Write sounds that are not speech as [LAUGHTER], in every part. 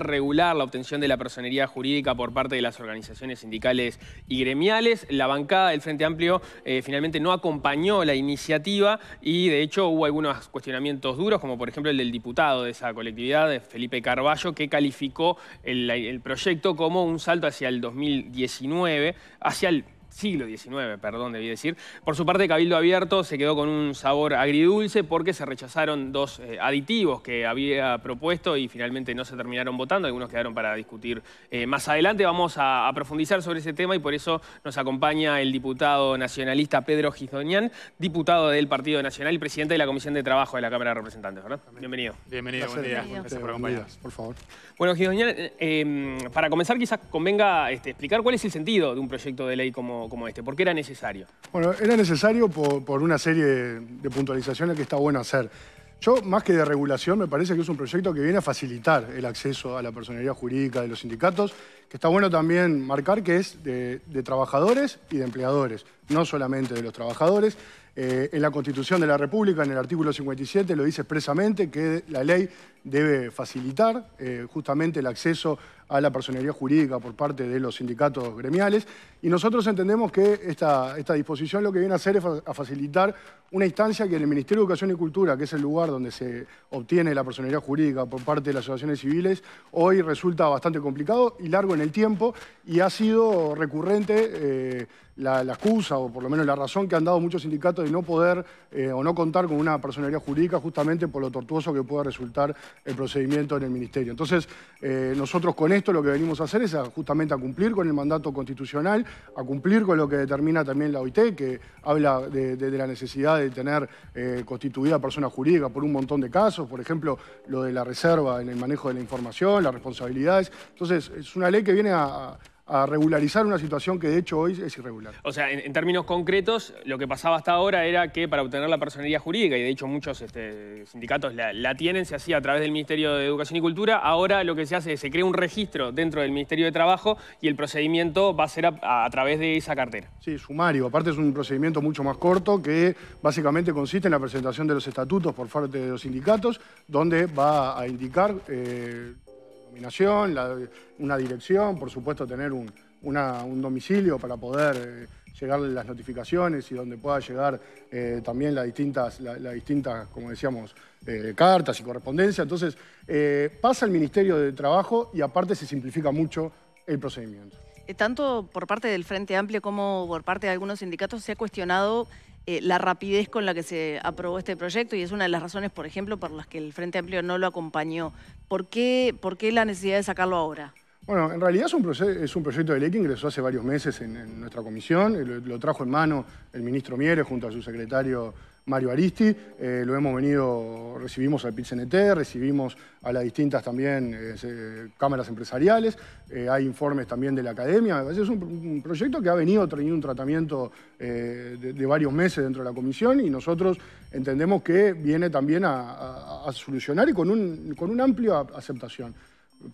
regular la obtención de la personería jurídica por parte de las organizaciones sindicales y gremiales. La bancada del Frente Amplio eh, finalmente no acompañó la iniciativa y de hecho hubo algunos cuestionamientos duros, como por ejemplo el del diputado de esa colectividad, Felipe Carballo, que calificó el, el proyecto como un salto hacia el 2019, hacia el siglo XIX, perdón, debí decir. Por su parte, Cabildo Abierto se quedó con un sabor agridulce porque se rechazaron dos eh, aditivos que había propuesto y finalmente no se terminaron votando. Algunos quedaron para discutir eh, más adelante. Vamos a, profundizar sobre ese tema y por eso nos acompaña el diputado nacionalista Pedro Gizdoñán, diputado del Partido Nacional y presidente de la Comisión de Trabajo de la Cámara de Representantes. Bienvenido. Bienvenido, buen día. Gracias por acompañarnos. Por favor. Bueno, Gizdoñán, eh, em, para comenzar quizás convenga este, explicar cuál es el sentido de un proyecto de ley como como, este? ¿Por qué era necesario? Bueno, era necesario por, una serie de, puntualizaciones que está bueno hacer. Yo, más que de regulación, me parece que es un proyecto que viene a facilitar el acceso a la personalidad jurídica de los sindicatos, que está bueno también marcar que es de, trabajadores y de empleadores, no solamente de los trabajadores. Eh, en la Constitución de la República, en el artículo 57, lo dice expresamente que la ley debe facilitar eh, justamente el acceso a la personería jurídica por parte de los sindicatos gremiales. Y nosotros entendemos que esta, esta disposición lo que viene a hacer es a facilitar una instancia que en el Ministerio de Educación y Cultura, que es el lugar donde se obtiene la personería jurídica por parte de las asociaciones civiles, hoy resulta bastante complicado y largo en el tiempo y ha sido recurrente eh, la, excusa o por lo menos la razón que han dado muchos sindicatos de no poder eh, o no contar con una personería jurídica justamente por lo tortuoso que pueda resultar el procedimiento en el Ministerio. Entonces, eh, nosotros con esto lo que venimos a hacer es justamente a cumplir con el mandato constitucional, a cumplir con lo que determina también la OIT, que habla de, la necesidad de tener eh, constituida persona jurídica por un montón de casos, por ejemplo, lo de la reserva en el manejo de la información, las responsabilidades. Entonces, es una ley que viene a a regularizar una situación que de hecho hoy es irregular. O sea, en, términos concretos, lo que pasaba hasta ahora era que para obtener la personería jurídica, y de hecho muchos este, sindicatos la, tienen, se hacía a través del Ministerio de Educación y Cultura, ahora lo que se hace es que se crea un registro dentro del Ministerio de Trabajo y el procedimiento va a ser a, través de esa cartera. Sí, sumario. Aparte es un procedimiento mucho más corto que básicamente consiste en la presentación de los estatutos por parte de los sindicatos, donde va a indicar... Eh, una dirección, por supuesto tener un, domicilio para poder eh, llegar las notificaciones y donde pueda llegar eh, también las distintas, distintas como decíamos, eh, cartas y correspondencia. Entonces, pasa al Ministerio de Trabajo y aparte se simplifica mucho el procedimiento. Tanto por parte del Frente Amplio como por parte de algunos sindicatos se ha cuestionado eh, la rapidez con la que se aprobó este proyecto y es una de las razones, por ejemplo, por las que el Frente Amplio no lo acompañó. ¿Por qué, la necesidad de sacarlo ahora? Bueno, en realidad es un, es un proyecto de ley que ingresó hace varios meses en, nuestra comisión, eh, lo, trajo en mano el ministro Mieres junto a su secretario Mario Aristi, eh, lo hemos venido, recibimos al cnt recibimos a las distintas también eh, cámaras empresariales, eh, hay informes también de la academia, es un, proyecto que ha venido teniendo un tratamiento de, varios meses dentro de la comisión y nosotros entendemos que viene también a, solucionar y con, un, con una amplia aceptación.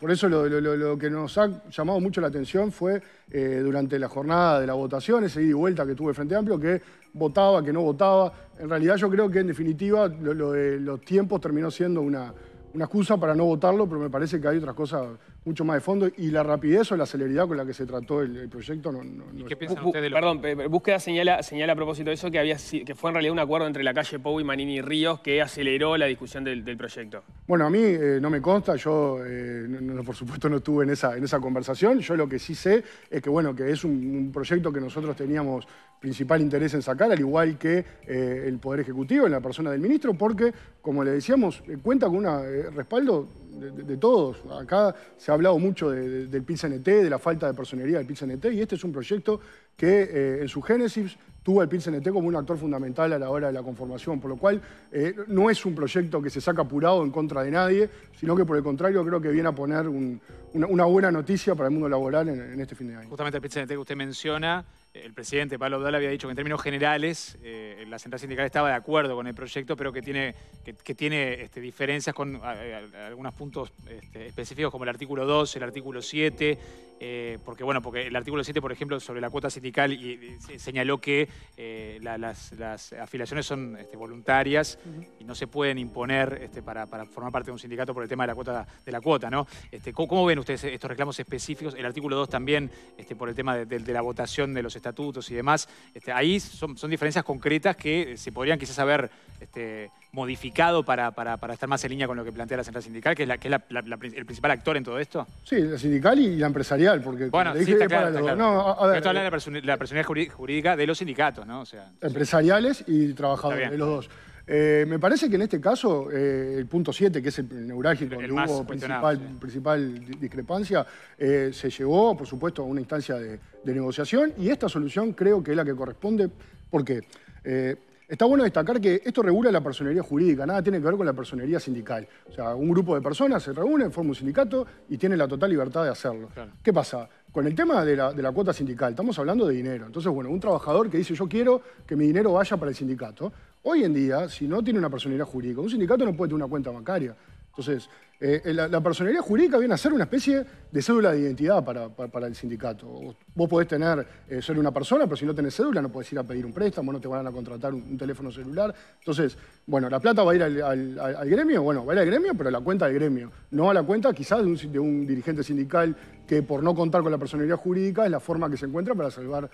Por eso lo, que nos ha llamado mucho la atención fue eh, durante la jornada de la votación, ese ida y vuelta que tuve Frente Amplio, que votaba, que no votaba. En realidad yo creo que en definitiva lo, de los tiempos terminó siendo una, una excusa para no votarlo, pero me parece que hay otras cosas mucho más de fondo y la rapidez o la celeridad con la que se trató el, proyecto no, no, no ¿Qué piensan ustedes de lo... Perdón, Búsqueda señala, señala a propósito de eso que, había, que fue en realidad un acuerdo entre la calle Pou y Manini Ríos que aceleró la discusión del, proyecto. Bueno, a mí eh, no me consta, yo eh, por supuesto no estuve en esa, en esa conversación, yo lo que sí sé es que bueno, que es un, proyecto que nosotros teníamos principal interés en sacar, al igual que eh, el Poder Ejecutivo, en la persona del ministro, porque, como le decíamos, cuenta con un respaldo de, todos. Acá se ha hablado mucho del NT, de la falta de personería del PIB-NT, y este es un proyecto que eh, en su génesis tuvo al NT como un actor fundamental a la hora de la conformación, por lo cual eh, no es un proyecto que se saca apurado en contra de nadie, sino que por el contrario creo que viene a poner una, buena noticia para el mundo laboral en, este fin de año. Justamente el que usted menciona el presidente Pablo Dola había dicho que en términos generales eh, la central sindical estaba de acuerdo con el proyecto, pero que tiene, que, tiene este, diferencias con algunos puntos este, específicos como el artículo 2, el artículo 7 eh, porque bueno, porque el artículo 7, por ejemplo, sobre la cuota sindical señaló que eh, las, afiliaciones son este, voluntarias y no se pueden imponer este, para, formar parte de un sindicato por el tema de la cuota, de la cuota ¿no? Este, ¿cómo, ven ustedes estos reclamos específicos? El artículo 2 también, por el tema de, la votación de los estatutos y demás. ahí son, son, diferencias concretas que eh, se podrían quizás haber modificado para, estar más en línea con lo que plantea la central sindical, que es, la, que el principal actor en todo esto? Sí, la sindical y la empresarial, porque bueno, sí, está claro, Esto habla de la, eh, personalidad jurídica de los sindicatos, ¿no? O sea, Empresariales y trabajadores, de los dos. Eh, me parece que en este caso, eh, el punto 7, que es el neurálgico, el, principal, discrepancia, se llevó, por supuesto, a una instancia de, de, negociación y esta solución creo que es la que corresponde, porque Está bueno destacar que esto regula la personería jurídica, nada tiene que ver con la personería sindical. O sea, un grupo de personas se reúne, forma un sindicato y tiene la total libertad de hacerlo. ¿Qué pasa? Con el tema de la, cuota sindical, estamos hablando de dinero. Entonces, bueno, un trabajador que dice yo quiero que mi dinero vaya para el sindicato, hoy en día, si no tiene una personería jurídica, un sindicato no puede tener una cuenta bancaria. Entonces, eh, eh, la, la personería jurídica viene a ser una especie de cédula de identidad para, el sindicato. Vos podés tener eh, solo una persona, pero si no tenés cédula no podés ir a pedir un préstamo, no te van a contratar un, teléfono celular. Entonces, bueno, la plata va a ir al, gremio, bueno, va a ir al gremio, pero a la cuenta del gremio. No a la cuenta quizás de un, dirigente sindical que por no contar con la personalidad jurídica es la forma que se encuentra para salvar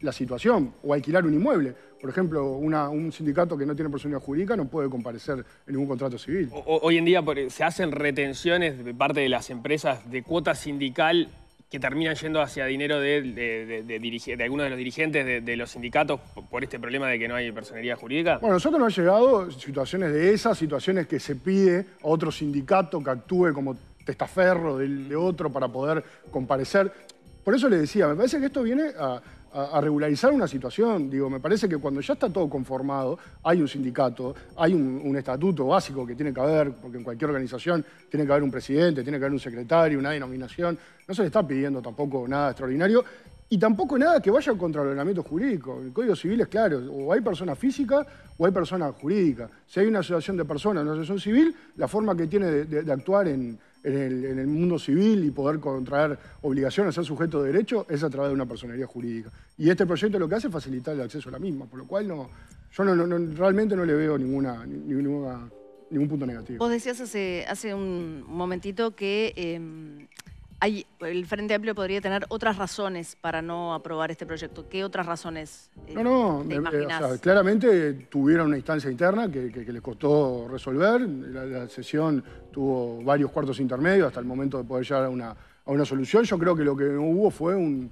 la situación o alquilar un inmueble. Por ejemplo, un sindicato que no tiene personalidad jurídica no puede comparecer en ningún contrato civil. hoy en día se hacen retenciones de parte de las empresas de cuotas sindical que terminan yendo hacia dinero de, de, de, algunos de los dirigentes de, los sindicatos por este problema de que no hay personería jurídica? Bueno, nosotros no han llegado situaciones de esas, situaciones que se pide a otro sindicato que actúe como testaferro de, otro para poder comparecer. Por eso le decía, me parece que esto viene a, a, regularizar una situación. Digo, me parece que cuando ya está todo conformado, hay un sindicato, hay un, estatuto básico que tiene que haber, porque en cualquier organización tiene que haber un presidente, tiene que haber un secretario, una denominación. No se le está pidiendo tampoco nada extraordinario. Y tampoco nada que vaya contra el ordenamiento jurídico. El Código Civil es claro, o hay persona física o hay persona jurídica. Si hay una asociación de personas, una asociación civil, la forma que tiene de actuar en, en el, mundo civil y poder contraer obligaciones, ser sujeto de derecho, es a través de una personería jurídica. Y este proyecto lo que hace es facilitar el acceso a la misma, por lo cual no, yo no, realmente no le veo ninguna, ningún punto negativo. Vos decías hace, hace un momentito que... Em, el Frente Amplio podría tener otras razones para no aprobar este proyecto. ¿Qué otras razones? Eh, eh, eh, claramente tuvieron una instancia interna que, les costó resolver. La, sesión tuvo varios cuartos intermedios hasta el momento de poder llegar a una, solución. Yo creo que lo que hubo fue un,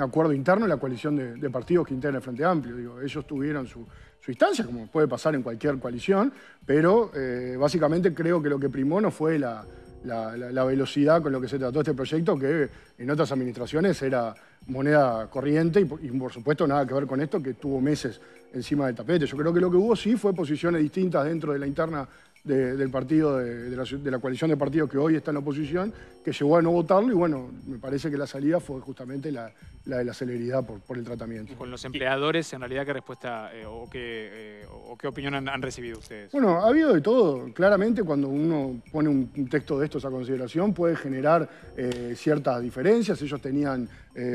acuerdo interno en la coalición de, partidos que integra el Frente Amplio. Digo, ellos tuvieron su, instancia, como puede pasar en cualquier coalición, pero básicamente creo que lo que primó no fue la la, velocidad con lo que se trató este proyecto, que en otras administraciones era moneda corriente y, y, por supuesto nada que ver con esto, que tuvo meses encima del tapete. Yo creo que lo que hubo sí fue posiciones distintas dentro de la interna de, del partido, de, la, coalición de partidos que hoy está en la oposición, que llegó a no votarlo y bueno, me parece que la salida fue justamente la, de la celeridad por, el tratamiento. ¿Y con los empleadores, en realidad, qué respuesta eh, eh, o, qué, opinión han, recibido ustedes? Bueno, ha habido de todo. Claramente, cuando uno pone un, texto de estos a consideración, puede generar eh, ciertas diferencias. Ellos tenían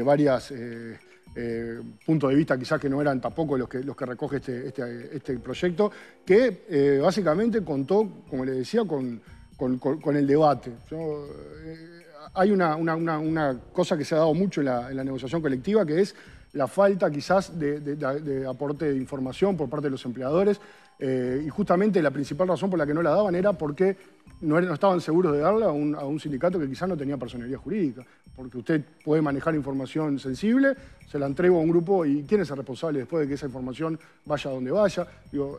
varias... Eh, punto de vista quizás que no eran tampoco los que, los que recoge este, este, este proyecto, que eh, básicamente contó, como le decía, con, el debate. Eh, hay una, cosa que se ha dado mucho en la, negociación colectiva, que es la falta quizás de, aporte de información por parte de los empleadores. Eh, y justamente la principal razón por la que no la daban era porque no, estaban seguros de darla a un, sindicato que quizás no tenía personalidad jurídica. Porque usted puede manejar información sensible, se la entrego a un grupo y ¿quién es el responsable después de que esa información vaya a donde vaya?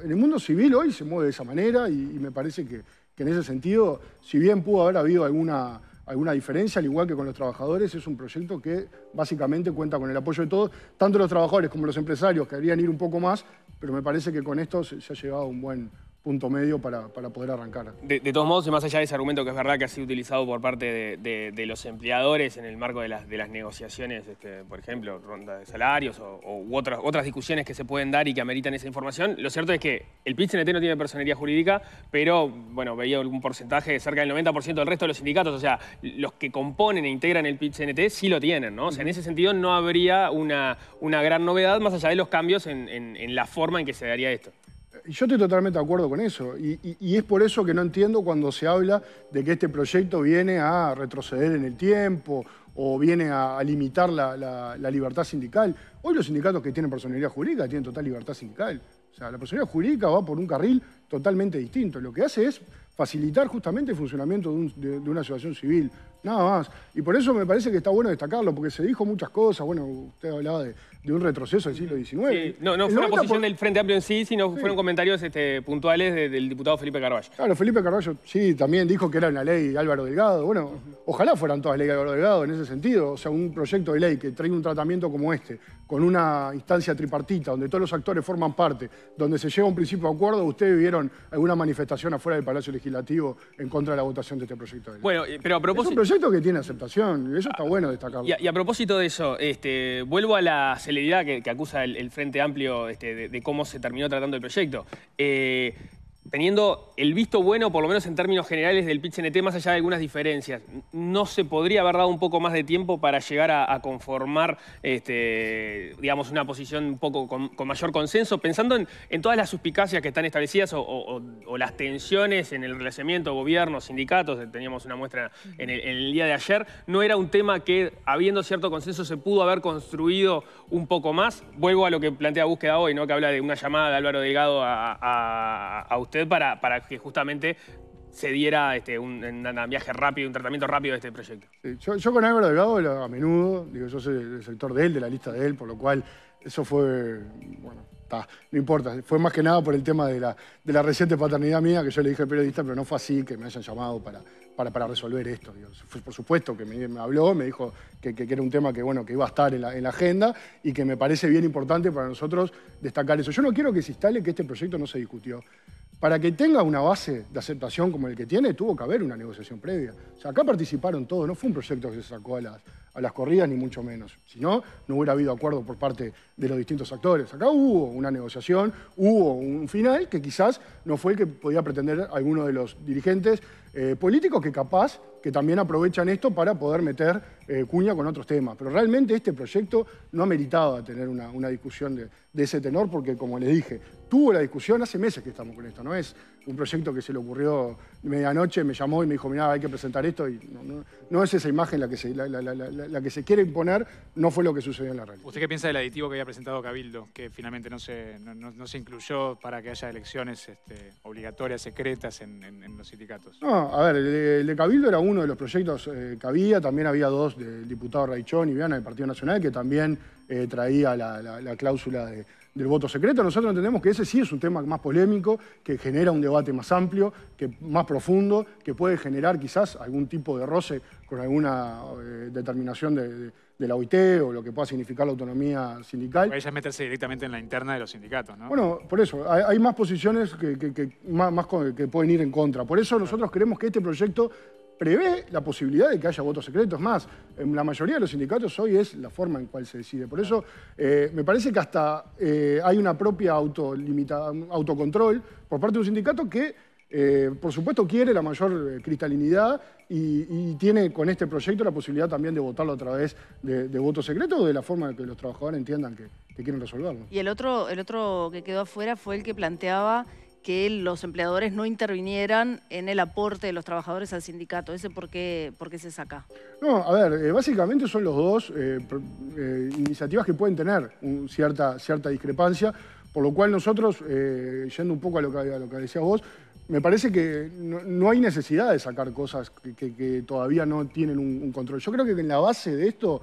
en el mundo civil hoy se mueve de esa manera y, me parece que en ese sentido, si bien pudo haber habido alguna alguna diferencia, al igual que con los trabajadores, es un proyecto que básicamente cuenta con el apoyo de todos, tanto los trabajadores como los empresarios que deberían ir un poco más, pero me parece que con esto se, ha llevado un buen, punto medio para, poder arrancar. De, todos modos, y más allá de ese argumento que es verdad que ha sido utilizado por parte de, los empleadores en el marco de las, de las negociaciones, este, por ejemplo, ronda de salarios u otras, otras discusiones que se pueden dar y que ameritan esa información, lo cierto es que el pit no tiene personería jurídica, pero bueno, veía algún porcentaje de cerca del 90% del resto de los sindicatos, o sea, los que componen e integran el pit sí lo tienen, ¿no? O sea, en ese sentido no habría una, una gran novedad más allá de los cambios en la forma en que se daría esto. Yo estoy totalmente de acuerdo con eso y, es por eso que no entiendo cuando se habla de que este proyecto viene a retroceder en el tiempo o viene a, limitar la, libertad sindical. Hoy los sindicatos que tienen personalidad jurídica tienen total libertad sindical. O sea, la personalidad jurídica va por un carril totalmente distinto. Lo que hace es facilitar justamente el funcionamiento de, de una asociación civil, Nada más. Y por eso me parece que está bueno destacarlo, porque se dijo muchas cosas. Bueno, usted hablaba de, un retroceso del siglo XIX. No, no fue una posición del Frente Amplio en sí, sino fueron comentarios este, puntuales del diputado Felipe Carballo. Claro, Felipe Carballo sí también dijo que era una ley Álvaro Delgado. Bueno, ojalá fueran todas leyes Álvaro Delgado en ese sentido. O sea, un proyecto de ley que traiga un tratamiento como este, con una instancia tripartita, donde todos los actores forman parte, donde se llega un principio de acuerdo. Ustedes vieron alguna manifestación afuera del Palacio Legislativo en contra de la votación de este proyecto de ley. Bueno, eh, pero a propósito que tiene aceptación, y eso está bueno destacarlo. Y a, propósito de eso, este, vuelvo a la celeridad que, acusa el, Frente Amplio este, de, cómo se terminó tratando el proyecto. Eh, teniendo el visto bueno, por lo menos en términos generales, del pitch e más allá de algunas diferencias, ¿no se podría haber dado un poco más de tiempo para llegar a, conformar, este, digamos, una posición un poco con, mayor consenso, pensando en, todas las suspicacias que están establecidas o, las tensiones en el relacionamiento, gobierno, sindicatos, teníamos una muestra en el, día de ayer, no era un tema que, habiendo cierto consenso, se pudo haber construido un poco más? Vuelvo a lo que plantea Búsqueda hoy, ¿no? que habla de una llamada de Álvaro Delgado a, a usted para, que justamente se diera este, un, viaje rápido, un tratamiento rápido de este proyecto. yo, yo, con Álvaro Delgado a menudo, digo, yo soy el sector de él, de la lista de él, por lo cual eso fue, bueno, no importa. Fue más que nada por el tema de la, reciente paternidad mía, que yo le dije al periodista, pero no fue así que me hayan llamado para, resolver esto. fue, por supuesto que me, habló, me dijo que, era un tema que, bueno, que iba a estar en la agenda y que me parece bien importante para nosotros destacar eso. Yo no quiero que se instale que este proyecto no se discutió para que tenga una base de aceptación como el que tiene, tuvo que haber una negociación previa. acá participaron todos, no fue un proyecto que se sacó a las, a las corridas, ni mucho menos. Si no, no hubiera habido acuerdo por parte de los distintos actores. Acá hubo una negociación, hubo un final que quizás no fue el que podía pretender alguno de los dirigentes eh, políticos que capaz que también aprovechan esto para poder meter eh, cuña con otros temas. Pero realmente este proyecto no ha meritado tener una, discusión de, de ese tenor porque, como les dije, tuvo la discusión, hace meses que estamos con esto, no es un proyecto que se le ocurrió medianoche, me llamó y me dijo, mira hay que presentar esto, y no, es esa imagen la que, se, la, que se quiere imponer, no fue lo que sucedió en la realidad. ¿Usted qué piensa del aditivo que había presentado Cabildo, que finalmente no se, no, se incluyó para que haya elecciones este, obligatorias, secretas en, los sindicatos? No, a ver, el, de Cabildo era uno de los proyectos eh, que había, también había dos del diputado Raichón y Viana del Partido Nacional, que también eh, traía la cláusula de del voto secreto, nosotros entendemos que ese sí es un tema más polémico, que genera un debate más amplio, que, más profundo, que puede generar quizás algún tipo de roce con alguna eh, determinación de, la OIT o lo que pueda significar la autonomía sindical. Vaya ella meterse directamente en la interna de los sindicatos, Bueno, por eso, hay, más posiciones que, más, que pueden ir en contra. Por eso nosotros creemos que este proyecto prevé la posibilidad de que haya votos secretos más. En la mayoría de los sindicatos hoy es la forma en cual se decide. Por eso eh, me parece que hasta eh, hay una propia autocontrol por parte de un sindicato que, eh, por supuesto, quiere la mayor cristalinidad y, tiene con este proyecto la posibilidad también de votarlo a través de, votos secretos o de la forma en que los trabajadores entiendan que, quieren resolverlo. Y el otro, el otro que quedó afuera fue el que planteaba que los empleadores no intervinieran en el aporte de los trabajadores al sindicato. ¿Ese por qué, por se saca? No, a ver, eh, básicamente son los dos eh, eh, iniciativas que pueden tener cierta, cierta discrepancia, por lo cual nosotros, yendo un poco a lo que, a decías vos, me parece que no, hay necesidad de sacar cosas que, todavía no tienen un, control. Yo creo que en la base de esto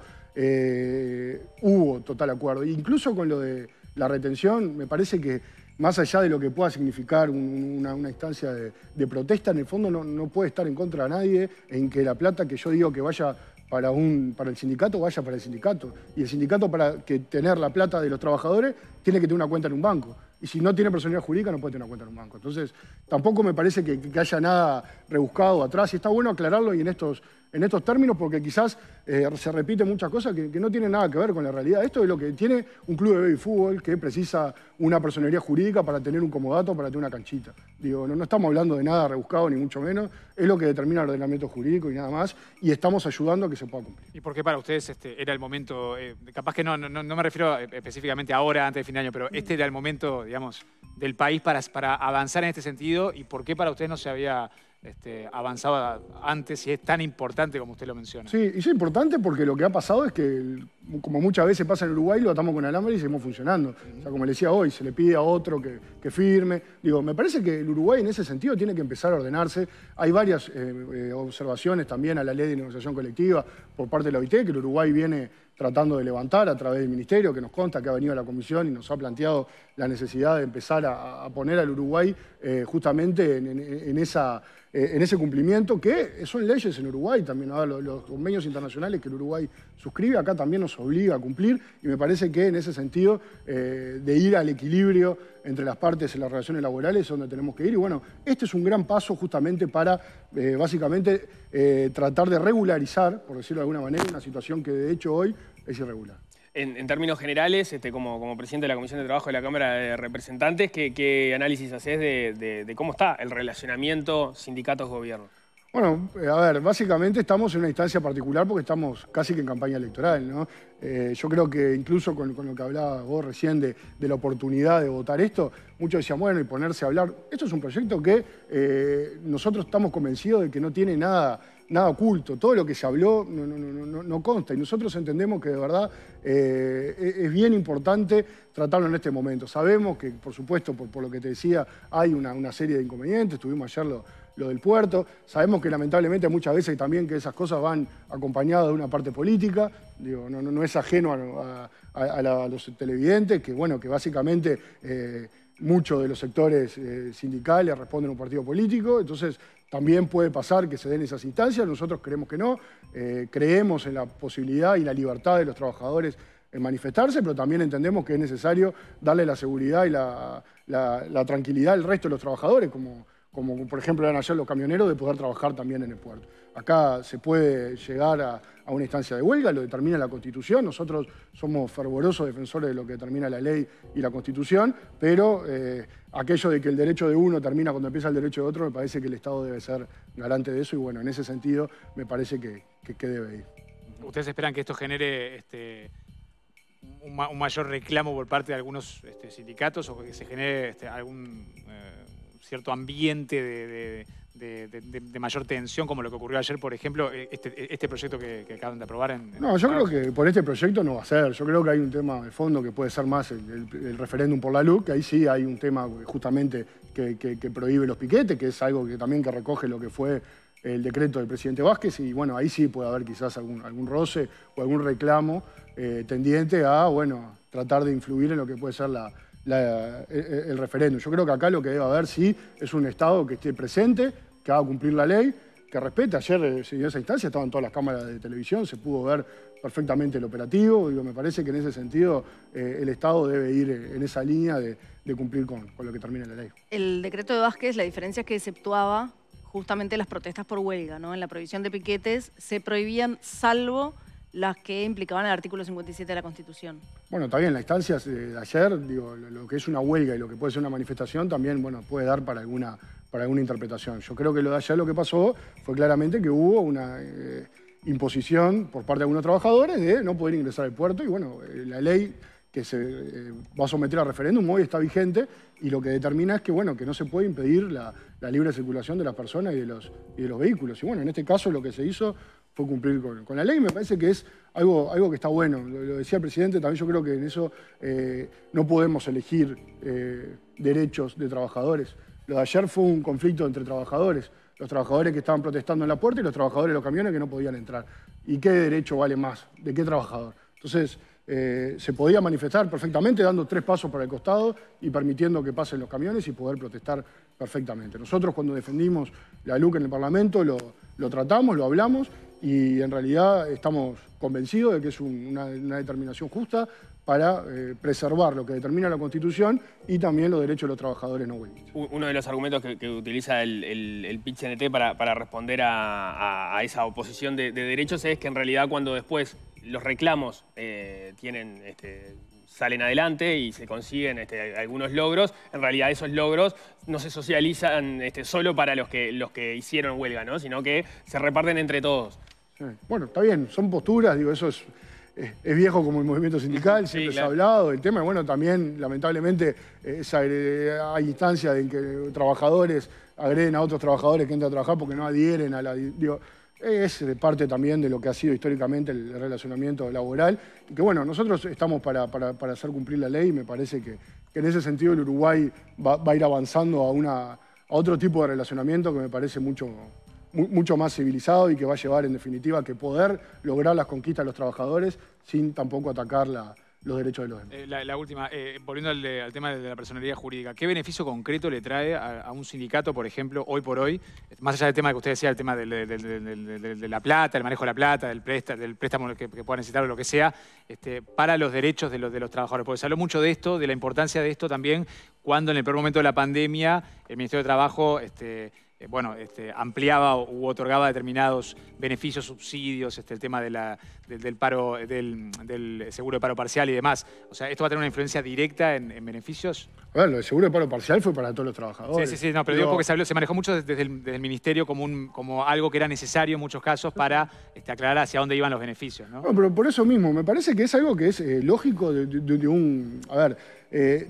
hubo total acuerdo, incluso con lo de la retención, me parece que más allá de lo que pueda significar una, instancia de, protesta, en el fondo no, puede estar en contra de nadie en que la plata que yo digo que vaya para, un, para el sindicato, vaya para el sindicato. Y el sindicato, para que tener la plata de los trabajadores, tiene que tener una cuenta en un banco. Y si no tiene personalidad jurídica, no puede tener una cuenta en un banco. Entonces, tampoco me parece que, haya nada rebuscado atrás. Y está bueno aclararlo y en estos en estos términos porque quizás eh, se repiten muchas cosas que, no tienen nada que ver con la realidad. Esto es lo que tiene un club de baby fútbol que precisa una personería jurídica para tener un comodato, para tener una canchita. Digo, no, estamos hablando de nada rebuscado, ni mucho menos. Es lo que determina el ordenamiento jurídico y nada más. Y estamos ayudando a que se pueda cumplir. ¿Y por qué para ustedes este, era el momento? Eh, capaz que no, me refiero eh, específicamente ahora, antes de fin de año, pero este era el momento, digamos, del país para avanzar en este sentido. ¿Y por qué para ustedes no se había este, avanzaba antes y es tan importante como usted lo menciona. Sí, y es importante porque lo que ha pasado es que el como muchas veces pasa en Uruguay, lo atamos con alambre y seguimos funcionando. como le decía hoy, se le pide a otro que, firme. Digo, me parece que el Uruguay en ese sentido tiene que empezar a ordenarse. Hay varias eh, eh, observaciones también a la ley de negociación colectiva por parte de la OIT, que el Uruguay viene tratando de levantar a través del Ministerio, que nos consta que ha venido a la Comisión y nos ha planteado la necesidad de empezar a, poner al Uruguay eh, justamente en, ese cumplimiento, que son leyes en Uruguay también. los, convenios internacionales que el Uruguay suscribe, acá también nos obliga a cumplir y me parece que en ese sentido eh, de ir al equilibrio entre las partes en las relaciones laborales es donde tenemos que ir y bueno, este es un gran paso justamente para eh, básicamente eh, tratar de regularizar, por decirlo de alguna manera, una situación que de hecho hoy es irregular. En, términos generales, este, como, como, presidente de la Comisión de Trabajo de la Cámara de Representantes, ¿qué, análisis haces de, de, cómo está el relacionamiento sindicatos-gobierno? Bueno, eh, a ver, básicamente estamos en una instancia particular porque estamos casi que en campaña electoral, ¿no? Eh, yo creo que incluso con, lo que hablaba vos recién de, la oportunidad de votar esto, muchos decían, bueno, y ponerse a hablar. Esto es un proyecto que eh, nosotros estamos convencidos de que no tiene nada, nada oculto. Todo lo que se habló no, consta. Y nosotros entendemos que de verdad e-, es bien importante tratarlo en este momento. Sabemos que, por supuesto, por, lo que te decía, hay una, serie de inconvenientes. Tuvimos ayer lo del puerto. Sabemos que lamentablemente muchas veces también que esas cosas van acompañadas de una parte política, digo, no, es ajeno a, los televidentes, que bueno, que básicamente... Eh, muchos de los sectores eh, sindicales responden a un partido político, entonces también puede pasar que se den esas instancias, nosotros creemos que no, eh, creemos en la posibilidad y la libertad de los trabajadores en manifestarse, pero también entendemos que es necesario darle la seguridad y la, la tranquilidad al resto de los trabajadores, como como por ejemplo eran ayer los camioneros, de poder trabajar también en el puerto. Acá se puede llegar a, una instancia de huelga, lo determina la Constitución. Nosotros somos fervorosos defensores de lo que determina la ley y la Constitución, pero eh, aquello de que el derecho de uno termina cuando empieza el derecho de otro, me parece que el Estado debe ser garante de eso y bueno, en ese sentido me parece que, debe ir. ¿Ustedes esperan que esto genere este, un, mayor reclamo por parte de algunos este, sindicatos o que se genere este, algún... Eh, cierto ambiente de, mayor tensión, como lo que ocurrió ayer, por ejemplo, eh, este, este, proyecto que, acaban de aprobar? En, no, yo creo que por este proyecto no va a ser. Yo creo que hay un tema de fondo que puede ser más el, referéndum por la luz, que ahí sí hay un tema eh, justamente que, prohíbe los piquetes, que es algo que también que recoge lo que fue el decreto del presidente Vázquez y bueno, ahí sí puede haber quizás algún, algún roce o algún reclamo eh, tendiente a, bueno, tratar de influir en lo que puede ser la, e, e, el, referéndum. Yo creo que acá lo que debe haber, sí, es un Estado que esté presente, que haga cumplir la ley, que respete. Ayer en eh, esa instancia, estaban todas las cámaras de televisión, se pudo ver perfectamente el operativo. Digo, me parece que en ese sentido eh, el Estado debe ir eh, en esa línea de, cumplir con, con, lo que termina la ley. El decreto de Vázquez, la diferencia es que exceptuaba justamente las protestas por huelga, ¿no? En la prohibición de piquetes se prohibían salvo las que implicaban el artículo 57 de la Constitución. Bueno, también la instancia eh, de ayer, lo que es una huelga y lo que puede ser una manifestación también, bueno, puede dar para alguna, para alguna interpretación. Yo creo que lo de ayer lo que pasó fue claramente que hubo una eh, imposición por parte de algunos trabajadores de no poder ingresar al puerto y bueno, eh, la ley que se va a someter a referéndum hoy está vigente y lo que determina es que, bueno, que no se puede impedir la, libre circulación de las personas y de, los, y de los vehículos. Y bueno, en este caso lo que se hizo fue cumplir con, la ley. y Me parece que es algo, algo que está bueno. Lo, decía el presidente, también yo creo que en eso eh, no podemos elegir eh, derechos de trabajadores. Lo de ayer fue un conflicto entre trabajadores. Los trabajadores que estaban protestando en la puerta y los trabajadores de los camiones que no podían entrar. ¿Y qué derecho vale más? ¿De qué trabajador? Entonces, eh, se podía manifestar perfectamente dando tres pasos para el costado y permitiendo que pasen los camiones y poder protestar perfectamente. Nosotros cuando defendimos la LUC en el Parlamento lo tratamos, lo hablamos y en realidad estamos convencidos de que es una, determinación justa para eh, preservar lo que determina la Constitución y también los derechos de los trabajadores no huelguistas. Uno de los argumentos que, utiliza el, el, pitch NT para, responder a, esa oposición de, derechos es que en realidad cuando después los reclamos eh, este, salen adelante y se consiguen este, algunos logros, en realidad esos logros no se socializan este, solo para los que, los que hicieron huelga, sino que se reparten entre todos. Mm. Bueno, está bien, son posturas, digo, eso es, viejo como el movimiento sindical, [LAUGHS] siempre se ha hablado del tema, bueno, también lamentablemente eh, hay instancias en que trabajadores agreden a otros trabajadores que entran a trabajar porque no adhieren a la... Digo, es parte también de lo que ha sido históricamente el relacionamiento laboral. que bueno, nosotros estamos para, hacer cumplir la ley y me parece que, en ese sentido el Uruguay va, a ir avanzando a otro tipo de relacionamiento que me parece mucho, mucho más civilizado y que va a llevar en definitiva que poder lograr las conquistas de los trabajadores sin tampoco atacar la, los derechos de los demás. Eh, la, última, eh, volviendo al, tema de la personalidad jurídica, ¿qué beneficio concreto le trae a, un sindicato, por ejemplo, hoy por hoy, más allá del tema que usted decía, el tema de, la plata, el manejo de la plata, del, préstamo, del préstamo que, que, pueda necesitar o lo que sea, este, para los derechos de los, trabajadores? Porque se habló mucho de esto, de la importancia de esto también, cuando en el peor momento de la pandemia el Ministerio de Trabajo... Este, eh, bueno, este, ampliaba u otorgaba determinados beneficios, subsidios, este, el tema de la, del, paro, del, seguro de paro parcial y demás. O sea, ¿esto va a tener una influencia directa en, beneficios? Bueno, el seguro de paro parcial fue para todos los trabajadores. Sí, sí, sí, no, pero, digo porque se, manejó mucho desde el, Ministerio como, como algo que era necesario en muchos casos para este, aclarar hacia dónde iban los beneficios, ¿no? Bueno, pero por eso mismo, me parece que es algo que es eh, lógico de, un... A ver, eh,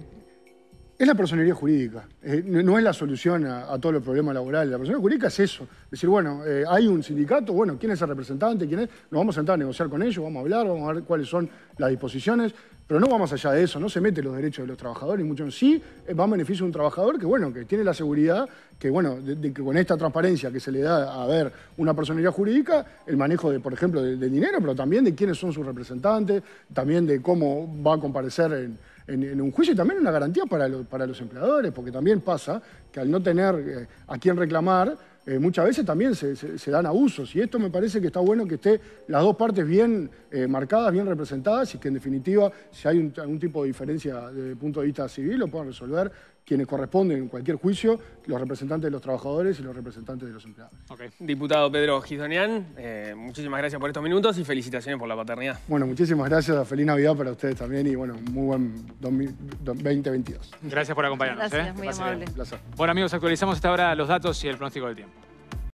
es la personería jurídica. Eh, no es la solución a, todos los problemas laborales. La personería jurídica es eso. decir, bueno, eh, hay un sindicato, bueno, ¿quién es el representante? ¿Quién es? Nos vamos a sentar a negociar con ellos, vamos a hablar, vamos a ver cuáles son las disposiciones, pero no vamos allá de eso, no se mete los derechos de los trabajadores, y mucho sí eh, va a beneficio de un trabajador que, bueno, que tiene la seguridad que, bueno, de, que con esta transparencia que se le da a ver una personería jurídica, el manejo de, por ejemplo, del dinero, pero también de quiénes son sus representantes, también de cómo va a comparecer en en, un juicio y también una garantía para, los empleadores, porque también pasa que al no tener eh, a quién reclamar, eh, muchas veces también se, dan abusos. Y esto me parece que está bueno que esté las dos partes bien eh, marcadas, bien representadas y que en definitiva, si hay algún tipo de diferencia desde el punto de vista civil, lo puedan resolver quienes corresponden en cualquier juicio, los representantes de los trabajadores y los representantes de los empleados. Diputado Pedro Gidonian, eh, muchísimas gracias por estos minutos y felicitaciones por la paternidad. Bueno, muchísimas gracias, feliz Navidad para ustedes también y bueno, muy buen 2022. Gracias por acompañarnos. Gracias, ¿eh? muy amable. Bueno amigos, actualizamos hasta ahora los datos y el pronóstico del tiempo.